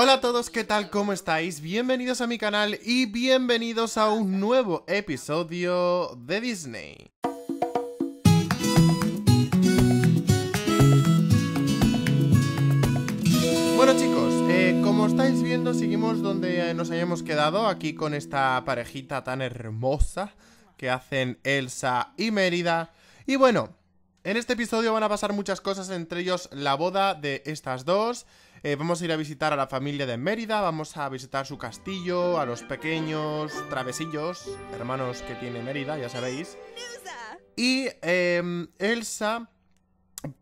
Hola a todos, ¿qué tal? ¿Cómo estáis? Bienvenidos a mi canal y bienvenidos a un nuevo episodio de Disney. Bueno chicos, eh, como estáis viendo seguimos donde eh, nos hayamos quedado, aquí con esta parejita tan hermosa que hacen Elsa y Mérida. Y bueno, en este episodio van a pasar muchas cosas, entre ellos la boda de estas dos, eh, vamos a ir a visitar a la familia de Mérida, vamos a visitar su castillo, a los pequeños travesillos, hermanos que tiene Mérida, ya sabéis. Y em, Elsa,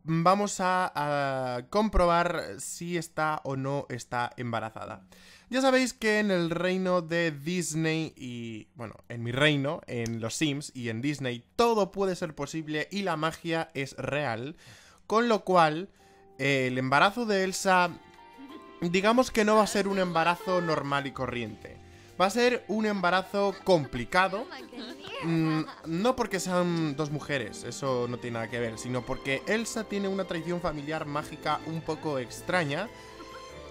vamos a, comprobar si está o no está embarazada. Ya sabéis que en el reino de Disney y, bueno, en mi reino, en los Sims y en Disney, todo puede ser posible y la magia es real. Con lo cual, eh, el embarazo de Elsa digamos que no va a ser un embarazo normal y corriente. Va a ser un embarazo complicado. Mm, no porque sean dos mujeres, eso no tiene nada que ver, sino porque Elsa tiene una traición familiar mágica un poco extraña.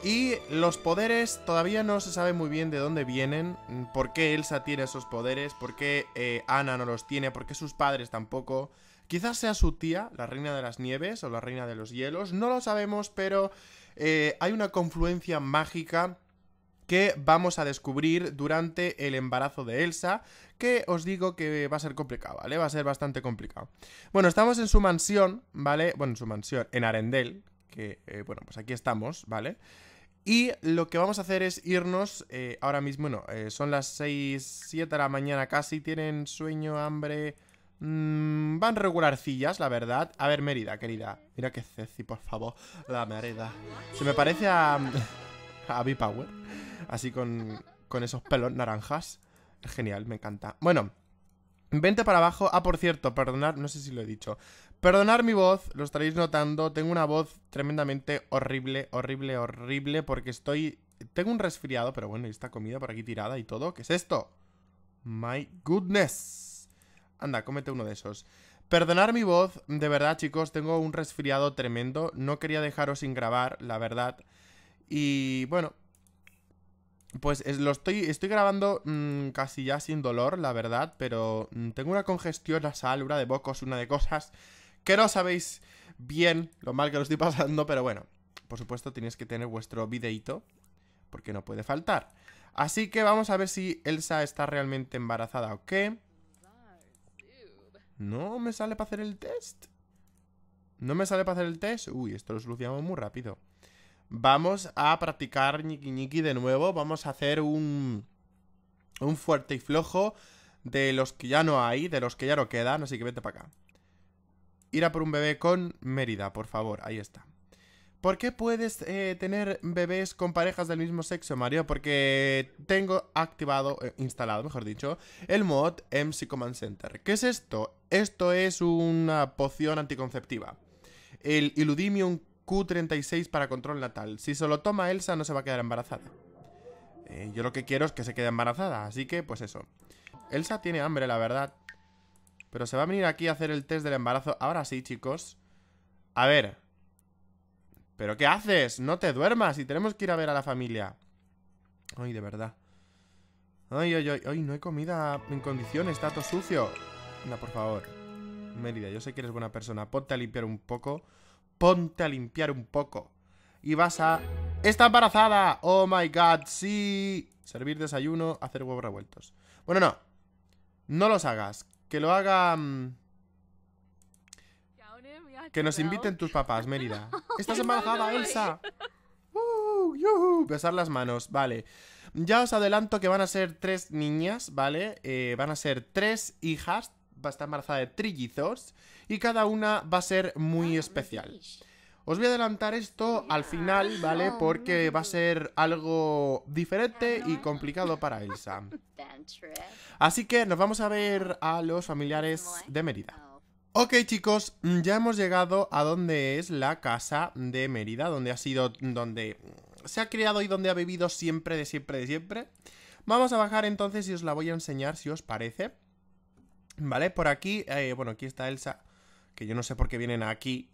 Y los poderes todavía no se sabe muy bien de dónde vienen, por qué Elsa tiene esos poderes, por qué eh, Ana no los tiene, por qué sus padres tampoco. Quizás sea su tía, la reina de las nieves o la reina de los hielos, no lo sabemos, pero eh, hay una confluencia mágica que vamos a descubrir durante el embarazo de Elsa, que os digo que va a ser complicado, ¿vale? Va a ser bastante complicado. Bueno, estamos en su mansión, ¿vale? Bueno, en su mansión, en Arendel, que, eh, bueno, pues aquí estamos, ¿vale? Y lo que vamos a hacer es irnos eh, ahora mismo, bueno, son las 6, 7 de la mañana casi, tienen sueño, hambre, Mm, van regularcillas, la verdad. A ver, Mérida, querida. Mira que Ceci, por favor. La Mérida. Se me parece a... a power Así con, con esos pelos naranjas. Genial, me encanta. Bueno, vente para abajo. Ah, por cierto, perdonar, no sé si lo he dicho. Perdonar mi voz, lo estaréis notando. Tengo una voz tremendamente horrible, horrible, horrible. Porque estoy... Tengo un resfriado, pero bueno, y esta comida por aquí tirada y todo. ¿Qué es esto? My goodness. Anda, cómete uno de esos. Perdonar mi voz, de verdad chicos, tengo un resfriado tremendo, no quería dejaros sin grabar, la verdad. Y bueno, pues lo estoy, estoy grabando mm, casi ya sin dolor, la verdad, pero mm, tengo una congestión nasal, una de bocos, una de cosas que no sabéis bien lo mal que lo estoy pasando, pero bueno, por supuesto tenéis que tener vuestro videito, porque no puede faltar. Así que vamos a ver si Elsa está realmente embarazada o qué. No me sale para hacer el test. No me sale para hacer el test. Uy, esto lo solucionamos muy rápido. Vamos a practicar ñiqui ñiqui de nuevo. Vamos a hacer un, un fuerte y flojo de los que ya no hay, de los que ya no quedan. Así que vete para acá. Ir a por un bebé con Mérida, por favor. Ahí está. ¿Por qué puedes eh, tener bebés con parejas del mismo sexo, Mario? Porque tengo activado, eh, instalado, mejor dicho, el mod MC Command Center. ¿Qué es esto? Esto es una poción anticonceptiva. El Iludimium Q36 para control natal. Si se lo toma Elsa, no se va a quedar embarazada. Eh, yo lo que quiero es que se quede embarazada, así que pues eso. Elsa tiene hambre, la verdad. Pero se va a venir aquí a hacer el test del embarazo. Ahora sí, chicos. A ver, ¿Pero qué haces? No te duermas y tenemos que ir a ver a la familia. Ay, de verdad. Ay, ay, ay, ay, no hay comida en condiciones, está todo sucio. Anda, por favor. Mérida, yo sé que eres buena persona. Ponte a limpiar un poco. Ponte a limpiar un poco. Y vas a... ¡Está embarazada! ¡Oh, my God! ¡Sí! Servir desayuno, hacer huevos revueltos. Bueno, no. No los hagas. Que lo haga... Mm, que nos inviten tus papás, Mérida. ¡Estás embarazada, Elsa! Uh, yuhu, besar las manos, vale. Ya os adelanto que van a ser tres niñas, ¿vale? Eh, van a ser tres hijas, va a estar embarazada de trillizos, y cada una va a ser muy ah, especial. Os voy a adelantar esto al final, ¿vale? Porque va a ser algo diferente ah, y complicado para Elsa. Así que nos vamos a ver a los familiares de Mérida. Ok chicos, mm, ya hemos llegado a donde es la casa de Mérida, donde ha sido, mm, donde mm, se ha criado y donde ha vivido siempre, de siempre, de siempre. Vamos a bajar entonces y os la voy a enseñar si os parece. Vale, por aquí, eh, bueno, aquí está Elsa, que yo no sé por qué vienen aquí,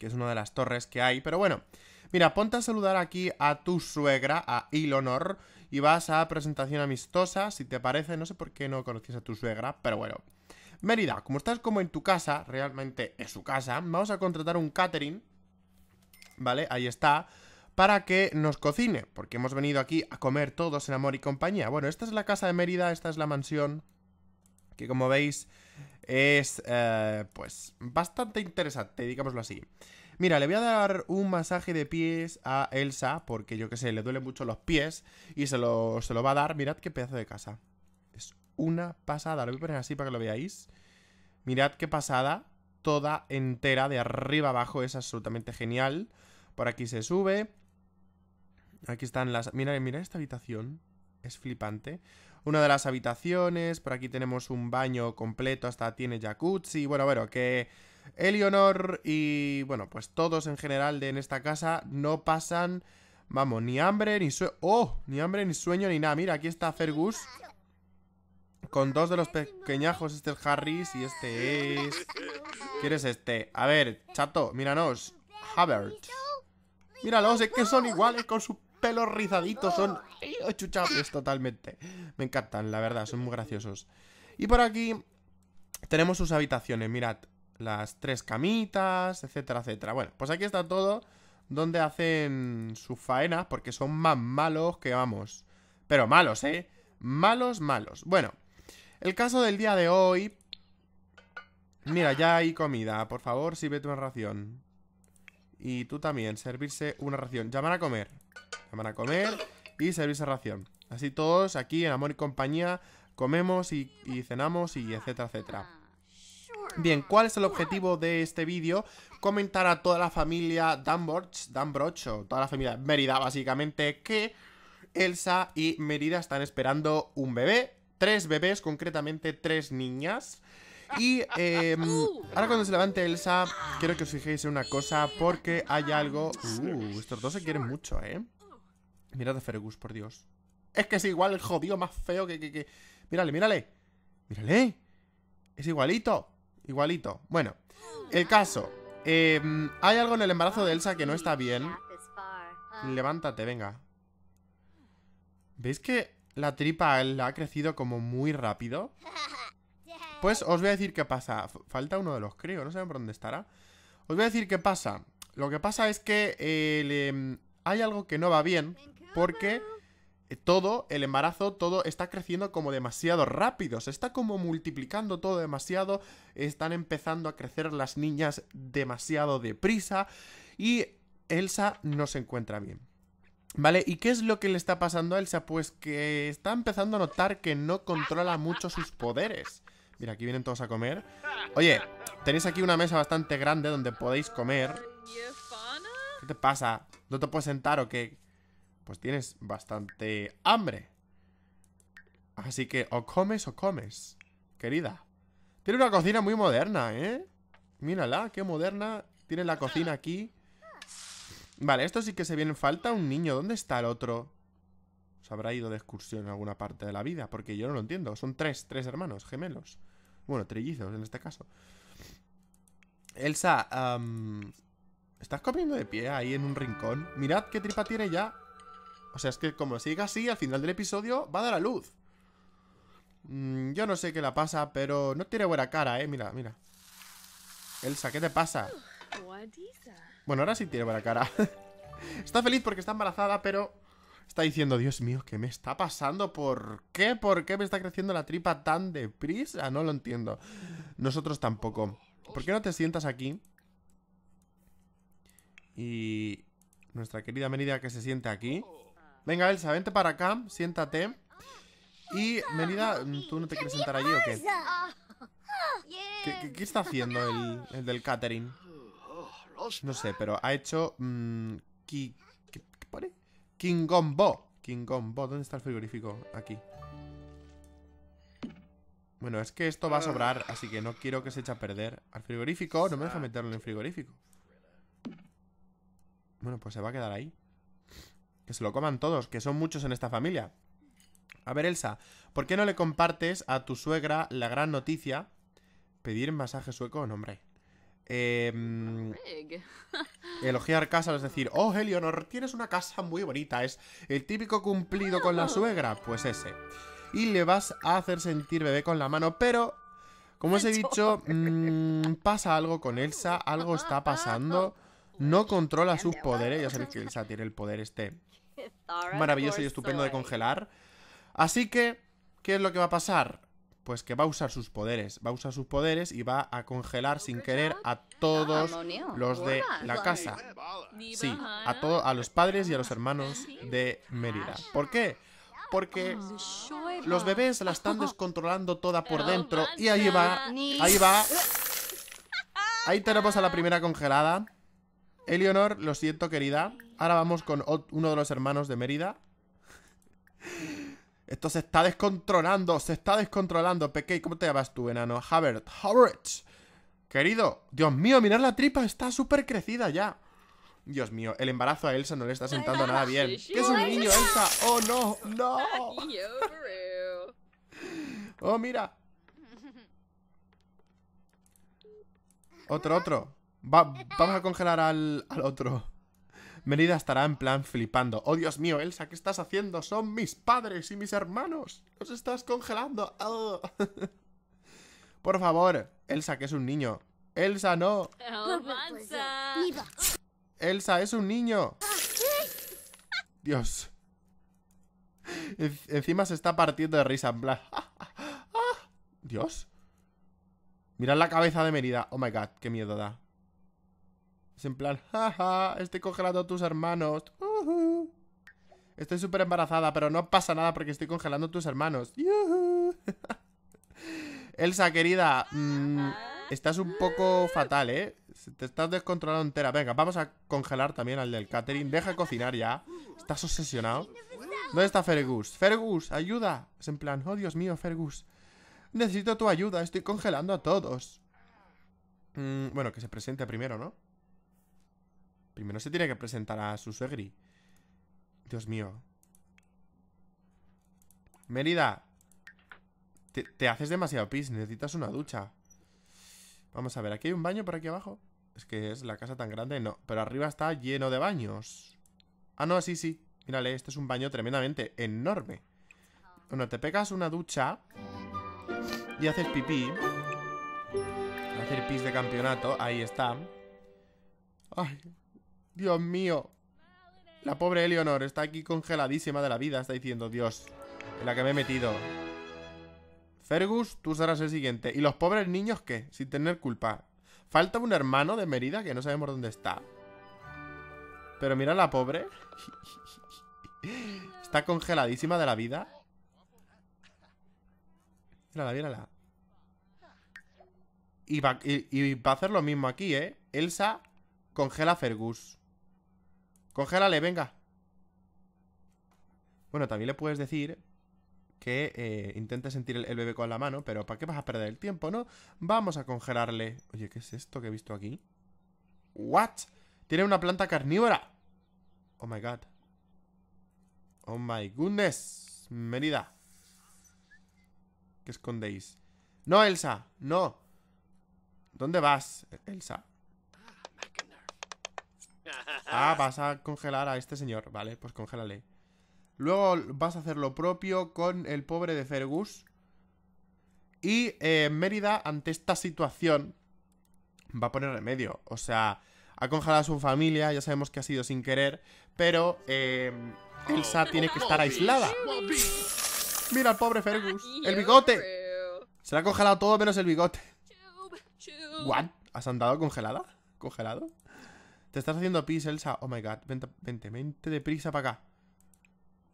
que es una de las torres que hay, pero bueno. Mira, ponte a saludar aquí a tu suegra, a Ilonor, y vas a presentación amistosa, si te parece, no sé por qué no conocías a tu suegra, pero bueno. Mérida, como estás como en tu casa, realmente es su casa, vamos a contratar un catering, ¿vale? Ahí está, para que nos cocine, porque hemos venido aquí a comer todos en amor y compañía. Bueno, esta es la casa de Mérida, esta es la mansión, que como veis es, eh, pues, bastante interesante, digámoslo así. Mira, le voy a dar un masaje de pies a Elsa, porque yo qué sé, le duelen mucho los pies, y se lo, se lo va a dar, mirad qué pedazo de casa una pasada. Lo voy a poner así para que lo veáis. Mirad qué pasada. Toda entera, de arriba abajo. Es absolutamente genial. Por aquí se sube. Aquí están las... Mirad, mirad esta habitación. Es flipante. Una de las habitaciones. Por aquí tenemos un baño completo. Hasta tiene jacuzzi. Bueno, bueno, que... Eleonor y, bueno, pues todos en general de en esta casa no pasan, vamos, ni hambre, ni sueño. ¡Oh! Ni hambre, ni sueño, ni nada. Mira, aquí está Fergus con dos de los pequeñajos. Este es Harris y este es... ¿Quién es este? A ver, chato, míranos. Hubbard. Míralos, es que son iguales con su pelo rizadito son chuchables totalmente. Me encantan, la verdad, son muy graciosos. Y por aquí tenemos sus habitaciones, mirad, las tres camitas, etcétera, etcétera. Bueno, pues aquí está todo donde hacen sus faenas porque son más malos que vamos. Pero malos, ¿eh? Malos, malos. Bueno, el caso del día de hoy... Mira, ya hay comida. Por favor, sírvete una ración. Y tú también, servirse una ración. llamar a comer. llamar a comer y servirse ración. Así todos aquí en Amor y Compañía comemos y, cenamos y etcétera, etcétera. Bien, ¿cuál es el objetivo de este vídeo? Comentar a toda la familia Dambroch, Danbroch o toda la familia Merida básicamente, que Elsa y Merida están esperando un bebé tres bebés, concretamente tres niñas. Y em, uh. ahora cuando se levante Elsa, quiero que os fijéis en una cosa, porque hay algo... Uh, estos dos se quieren mucho, ¿eh? Mirad a Fergus, por Dios. Es que es igual el jodido más feo que, que, que... Mírale, mírale. Mírale. Es igualito. Igualito. Bueno, el caso. Em, hay algo en el embarazo de Elsa que no está bien. Levántate, venga. ¿Veis que la tripa ha crecido como muy rápido. Pues os voy a decir qué pasa. falta uno de los creo, no sé por dónde estará. Os voy a decir qué pasa. Lo que pasa es que em, hay algo que no va bien porque eh, todo, el embarazo, todo está creciendo como demasiado rápido. Se está como multiplicando todo demasiado. Están empezando a crecer las niñas demasiado deprisa. Y Elsa no se encuentra bien. ¿Vale? ¿Y qué es lo que le está pasando a Elsa? Pues que está empezando a notar que no controla mucho sus poderes. Mira, aquí vienen todos a comer. Oye, tenéis aquí una mesa bastante grande donde podéis comer. ¿Qué te pasa? ¿No te puedes sentar o qué? Pues tienes bastante hambre. Así que o comes o comes, querida. Tiene una cocina muy moderna, ¿eh? Mírala, qué moderna. Tiene la cocina aquí. Vale, esto sí que se viene falta un niño. ¿Dónde está el otro? Se habrá ido de excursión en alguna parte de la vida, porque yo no lo entiendo. Son tres, tres hermanos, gemelos. Bueno, trillizos en este caso. Elsa, ¿estás comiendo de pie ahí en un rincón? Mirad qué tripa tiene ya. O sea, es que como siga así, al final del episodio va a dar la luz. Mm, yo no sé qué la pasa, pero no tiene buena cara, ¿eh? Mira, mira. Elsa, ¿qué te pasa? Bueno, ahora sí tiene buena cara. está feliz porque está embarazada, pero está diciendo, Dios mío, ¿qué me está pasando? ¿Por qué? ¿Por qué me está creciendo la tripa tan deprisa? No lo entiendo. Nosotros tampoco. ¿Por qué no te sientas aquí? Y nuestra querida Menida que se siente aquí. Venga, Elsa, vente para acá, siéntate. Y Menida, ¿tú no te quieres sentar allí o qué? ¿Qué, está haciendo el, el del catering? No sé, pero ha hecho... Mmm, ¿qué, pone? Kingombo. ¿Dónde está el frigorífico? Aquí. Bueno, es que esto va a sobrar, así que no quiero que se eche a perder al frigorífico. No me deja meterlo en el frigorífico. Bueno, pues se va a quedar ahí. Que se lo coman todos, que son muchos en esta familia. A ver, Elsa, ¿por qué no le compartes a tu suegra la gran noticia? Pedir masaje sueco, hombre Em, elogiar casa, es decir, oh, Eleonor, tienes una casa muy bonita, es el típico cumplido con la suegra, pues ese. Y le vas a hacer sentir bebé con la mano, pero, como os he dicho, mm, pasa algo con Elsa, algo está pasando, no controla sus poderes, ya sabéis que Elsa tiene el poder este maravilloso y estupendo de congelar. Así que, ¿qué es lo que va a pasar? pues que va a usar sus poderes. Va a usar sus poderes y va a congelar sin querer a todos los de la casa. Sí, a, todo, a los padres y a los hermanos de Mérida. ¿Por qué? Porque los bebés la están descontrolando toda por dentro y ahí va, ahí va. Ahí tenemos a la primera congelada. Eleonor, lo siento querida. Ahora vamos con uno de los hermanos de Mérida. Esto se está descontrolando, se está descontrolando. Peque, ¿cómo te llamas tú, enano? Havert, Havert. Querido, Dios mío, mirad la tripa, está súper crecida ya. Dios mío, el embarazo a Elsa no le está sentando nada bien. ¿Qué es un niño, Elsa? ¡Oh, no! ¡No! ¡Oh, mira! Otro, otro. vamos a congelar al, al otro. Merida estará en plan flipando. Oh, Dios mío, Elsa, ¿qué estás haciendo? Son mis padres y mis hermanos. Los estás congelando. ¡Oh! Por favor, Elsa, que es un niño. Elsa, no. Oh, Elsa, es un niño. Dios. E-, encima se está partiendo de risa, en plan... Ah, ah, ah, Dios. Mirad la cabeza de Merida. Oh, my God, qué miedo da. Es en plan, jaja, estoy congelando a tus hermanos. Estoy súper embarazada, pero no pasa nada porque estoy congelando a tus hermanos. Elsa, querida, mm, estás un poco fatal, ¿eh? Te estás descontrolando entera. Venga, vamos a congelar también al del catering. Deja cocinar ya. Estás obsesionado. ¿Dónde está Fergus? Fergus, ayuda. Es en plan, oh Dios mío, Fergus. Necesito tu ayuda, estoy congelando a todos. Mm, bueno, que se presente primero, ¿no? Primero se tiene que presentar a su suegri. Dios mío. Mérida. Te, haces demasiado pis. Necesitas una ducha. Vamos a ver, ¿aquí hay un baño por aquí abajo? Es que es la casa tan grande. No, pero arriba está lleno de baños. Ah, no, sí, sí. Mírale, este es un baño tremendamente enorme. Bueno, te pegas una ducha y haces pipí. Hacer pis de campeonato, ahí está. Ay, Dios mío. La pobre Eleonor está aquí congeladísima de la vida. Está diciendo, Dios, en la que me he metido. Fergus, tú serás el siguiente. ¿Y los pobres niños qué? Sin tener culpa. Falta un hermano de Merida que no sabemos dónde está. Pero mira la pobre. está congeladísima de la vida. Mírala, mírala. Y va, y va a hacer lo mismo aquí, ¿eh? Elsa congela a Fergus. ¡Congérale, venga. Bueno, también le puedes decir que eh, intente sentir el, bebé con la mano, pero ¿para qué vas a perder el tiempo, no? Vamos a congelarle. Oye, ¿qué es esto que he visto aquí? ¿What? Tiene una planta carnívora. Oh my god. Oh my goodness. Merida. ¿Qué escondéis? No, Elsa, no. ¿Dónde vas, Elsa? Ah, vas a congelar a este señor. Vale, pues congélale. Luego vas a hacer lo propio con el pobre de Fergus. Y eh, Mérida, ante esta situación, va a poner remedio. O sea, ha congelado a su familia, ya sabemos que ha sido sin querer, pero eh, Elsa tiene que estar aislada. Mira al pobre Fergus, el bigote. Se le ha congelado todo menos el bigote. ¿What? ¿Has andado congelada? ¿Congelado? estás haciendo pis, Elsa. Oh my god. Vente, vente, vente deprisa para acá.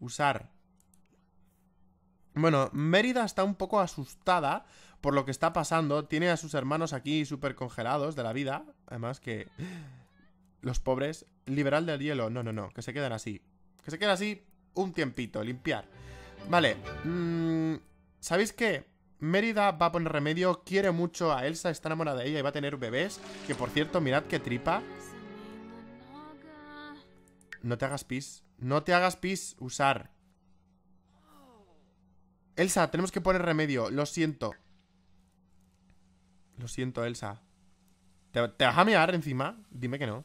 Usar. Bueno, Mérida está un poco asustada por lo que está pasando. Tiene a sus hermanos aquí súper congelados de la vida. Además que... Los pobres. Liberal del hielo. No, no, no. Que se quedan así. Que se queden así un tiempito. Limpiar. Vale. Mm, ¿Sabéis qué? Mérida va a poner remedio. Quiere mucho a Elsa. Está enamorada de ella y va a tener bebés. Que por cierto, mirad qué tripa. No te hagas pis. No te hagas pis. Usar. Elsa, tenemos que poner remedio. Lo siento. Lo siento, Elsa. ¿Te, vas a mear encima? Dime que no.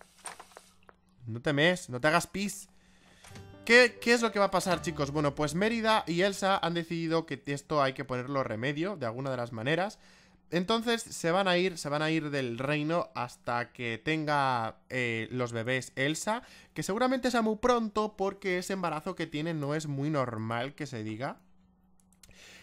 No te mees. No te hagas pis. ¿Qué, ¿Qué, es lo que va a pasar, chicos? Bueno, pues Mérida y Elsa han decidido que esto hay que ponerlo remedio de alguna de las maneras. Entonces se van a ir, se van a ir del reino hasta que tenga eh, los bebés Elsa, que seguramente sea muy pronto porque ese embarazo que tiene no es muy normal que se diga.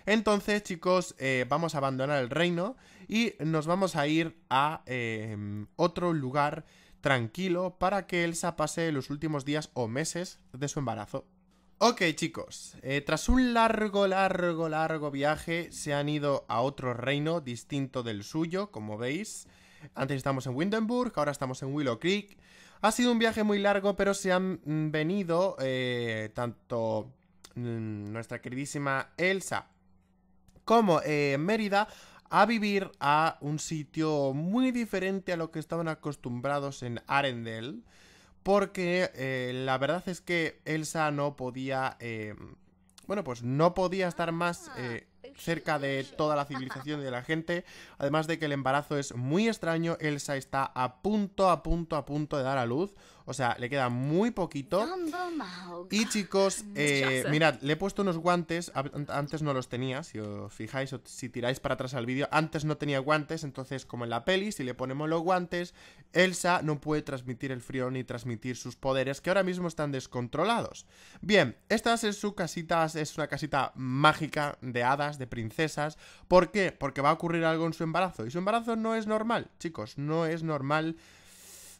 Entonces, chicos, eh, vamos a abandonar el reino y nos vamos a ir a em, otro lugar tranquilo para que Elsa pase los últimos días o meses de su embarazo. Ok chicos, eh, tras un largo, largo, largo viaje se han ido a otro reino distinto del suyo, como veis. Antes estamos en Windenburg, ahora estamos en Willow Creek. Ha sido un viaje muy largo, pero se han mm, venido eh, tanto mm, nuestra queridísima Elsa como eh, Mérida a vivir a un sitio muy diferente a lo que estaban acostumbrados en Arendelle porque eh, la verdad es que Elsa no podía, eh, bueno, pues no podía estar más ah, eh, cerca de toda la civilización y de la gente, además de que el embarazo es muy extraño, Elsa está a punto, a punto, a punto de dar a luz, o sea, le queda muy poquito. Y chicos, eh, mirad, le he puesto unos guantes. Antes no los tenía, si os fijáis o si tiráis para atrás al vídeo. Antes no tenía guantes, entonces como en la peli, si le ponemos los guantes, Elsa no puede transmitir el frío ni transmitir sus poderes, que ahora mismo están descontrolados. Bien, esta es su casita, es una casita mágica de hadas, de princesas. ¿Por qué? Porque va a ocurrir algo en su embarazo. Y su embarazo no es normal, chicos, no es normal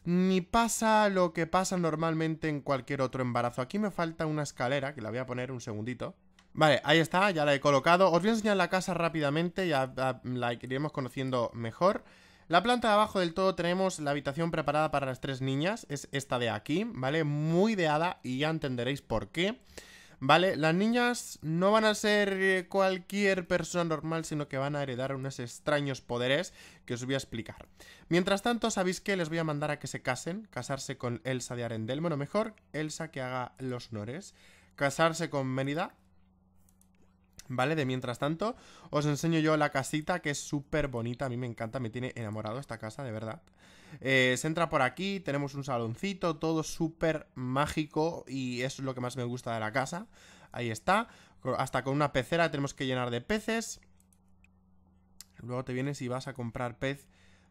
ni pasa lo que pasa normalmente en cualquier otro embarazo. Aquí me falta una escalera, que la voy a poner un segundito. Vale, ahí está, ya la he colocado. Os voy a enseñar la casa rápidamente, ya la iremos conociendo mejor. La planta de abajo del todo tenemos la habitación preparada para las tres niñas, es esta de aquí, ¿vale? Muy ideada y ya entenderéis por qué. ¿Vale? Las niñas no van a ser eh, cualquier persona normal, sino que van a heredar unos extraños poderes que os voy a explicar. Mientras tanto, sabéis que les voy a mandar a que se casen, casarse con Elsa de Arendel, bueno, mejor Elsa que haga los honores, casarse con Mérida, ¿Vale? De mientras tanto, os enseño yo la casita que es súper bonita. A mí me encanta, me tiene enamorado esta casa, de verdad. Eh, se entra por aquí, tenemos un saloncito, todo súper mágico y eso es lo que más me gusta de la casa. Ahí está. Hasta con una pecera tenemos que llenar de peces. Luego te vienes y vas a comprar pez.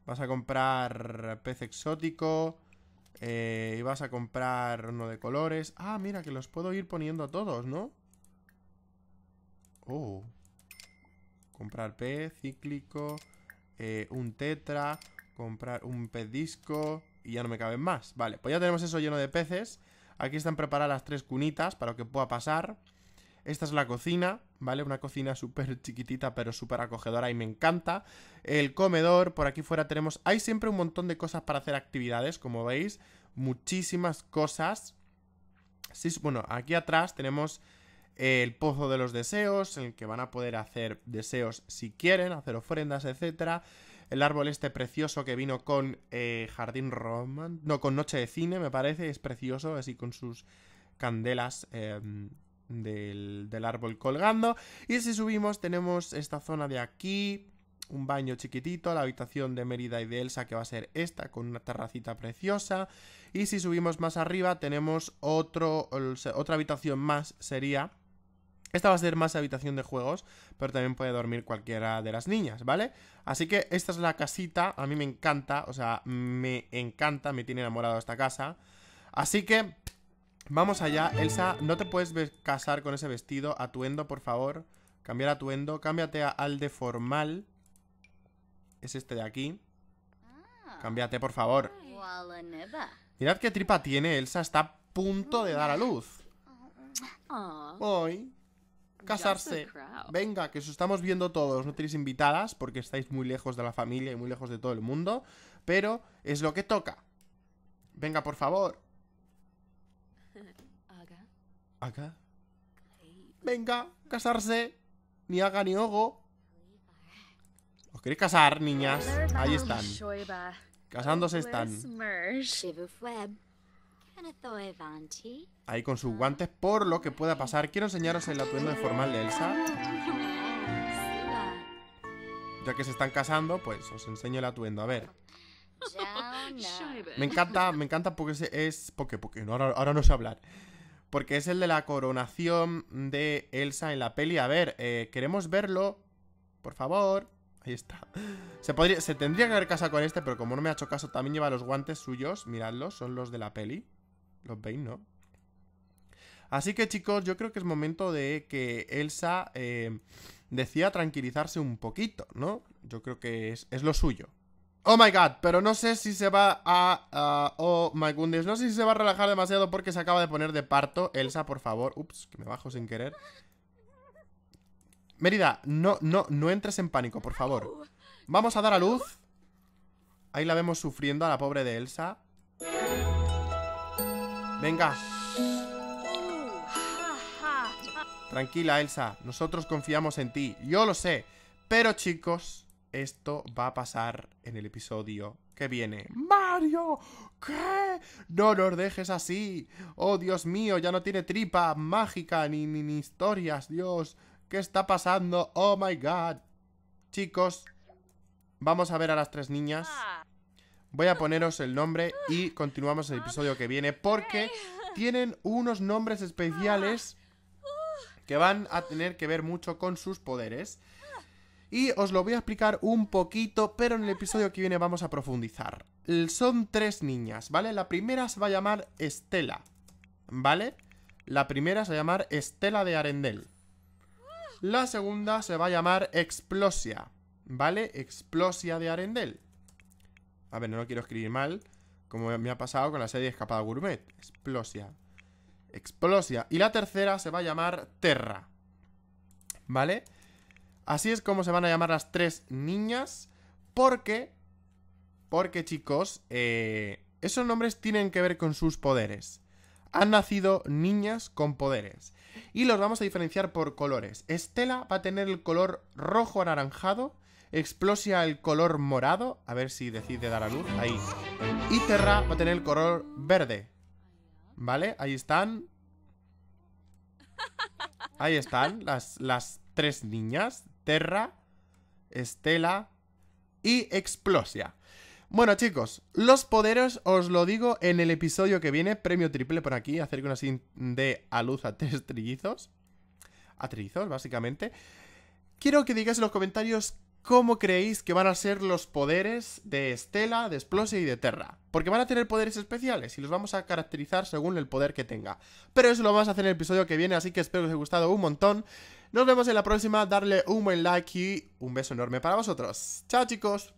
Vas a comprar pez exótico. Eh, y vas a comprar uno de colores. Ah, mira, que los puedo ir poniendo a todos, ¿no? Oh. Comprar pez, cíclico. Eh, un tetra. Comprar un pedisco y ya no me caben más. Vale, pues ya tenemos eso lleno de peces. Aquí están preparadas las tres cunitas para que pueda pasar. Esta es la cocina, ¿vale? Una cocina súper chiquitita, pero súper acogedora y me encanta. El comedor, por aquí fuera tenemos... Hay siempre un montón de cosas para hacer actividades, como veis. Muchísimas cosas. bueno, aquí atrás tenemos el pozo de los deseos, en el que van a poder hacer deseos si quieren, hacer ofrendas, etcétera. El árbol este precioso que vino con eh, Jardín Roman. No, con Noche de Cine, me parece. Es precioso, así con sus candelas em, del, del árbol colgando. Y si subimos, tenemos esta zona de aquí un baño chiquitito, la habitación de Mérida y de Elsa que va a ser esta, con una terracita preciosa. Y si subimos más arriba tenemos otro, otra habitación más, sería esta va a ser más habitación de juegos, pero también puede dormir cualquiera de las niñas, ¿vale? Así que esta es la casita, a mí me encanta, o sea, me encanta, me tiene enamorado esta casa. Así que, vamos allá. Elsa, no te puedes casar con ese vestido, atuendo, por favor. Cambiar atuendo, cámbiate al de formal. Es este de aquí. Ah. Cámbiate, por favor. Mirad qué tripa tiene, Elsa está a punto de dar a luz. Oh. Hoy casarse. Venga, que os estamos viendo todos. No tenéis invitadas porque estáis muy lejos de la familia y muy lejos de todo el mundo. Pero es lo que toca. Venga, por favor. Venga, casarse. Ni haga ni ogo. ¿Os queréis casar, niñas? Ahí están. Casándose están. Ahí con sus guantes, por lo que pueda pasar. Quiero enseñaros el atuendo de formal de Elsa. Ya que se están casando, pues os enseño el atuendo. A ver. Me encanta, me encanta porque es... Porque, porque ahora, no sé hablar porque es el de la coronación de Elsa en la peli. A ver, eh, queremos verlo, por favor. Ahí está. Se, podría, se tendría que haber casado con este, pero como no me ha hecho caso, también lleva los guantes suyos. Miradlos, son los de la peli. Los veis, ¿no? Así que chicos, yo creo que es momento de que Elsa eh, decida tranquilizarse un poquito, ¿no? Yo creo que es, lo suyo. Oh my god, pero no sé si se va a... oh my goodness, no sé si se va a relajar demasiado porque se acaba de poner de parto. Elsa, por favor. Ups, que me bajo sin querer. Mérida, no, no, no entres en pánico, por favor. Vamos a dar a luz. Ahí la vemos sufriendo a la pobre de Elsa. Venga. Tranquila, Elsa. Nosotros confiamos en ti. Yo lo sé. Pero, chicos, esto va a pasar en el episodio que viene. ¡Mario! ¿Qué? No nos dejes así. Oh, Dios mío, ya no tiene tripa mágica ni, ni, historias, Dios. ¿Qué está pasando? Oh, my God. Chicos, vamos a ver a las tres niñas. Voy a poneros el nombre y continuamos el episodio que viene porque tienen unos nombres especiales que van a tener que ver mucho con sus poderes. Y os lo voy a explicar un poquito, pero en el episodio que viene vamos a profundizar. Son tres niñas, ¿vale? La primera se va a llamar Estela, ¿vale? La primera se va a llamar Estela de Arendel. La segunda se va a llamar Explosia, ¿vale? Explosia de Arendel. A ver, no lo quiero escribir mal. Como me ha pasado con la serie Escapada Gourmet. Explosia. Explosia. Y la tercera se va a llamar Terra. ¿Vale? Así es como se van a llamar las tres niñas. Porque. Porque, chicos. Eh, esos nombres tienen que ver con sus poderes. Han nacido niñas con poderes. Y los vamos a diferenciar por colores. Estela va a tener el color rojo anaranjado. Explosia el color morado, a ver si decide dar a luz, ahí. Y Terra va a tener el color verde. ¿Vale? Ahí están. Ahí están las, las tres niñas. Terra, Estela y Explosia. Bueno chicos, los poderes os lo digo en el episodio que viene, premio triple por aquí, hacer una sin de a luz a tres trillizos. A trillizos, básicamente. Quiero que digáis en los comentarios cómo creéis que van a ser los poderes de Estela, de Splose y de Terra. Porque van a tener poderes especiales y los vamos a caracterizar según el poder que tenga. Pero eso lo vamos a hacer en el episodio que viene, así que espero que os haya gustado un montón. Nos vemos en la próxima, darle un buen like y un beso enorme para vosotros. Chao chicos.